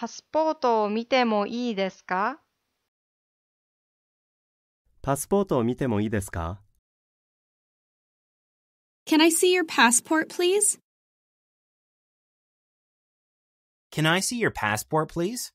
パスポートを見てもいいですかパスポートを見てもいいですか Can I see your passport, please? Can I see your passport, please?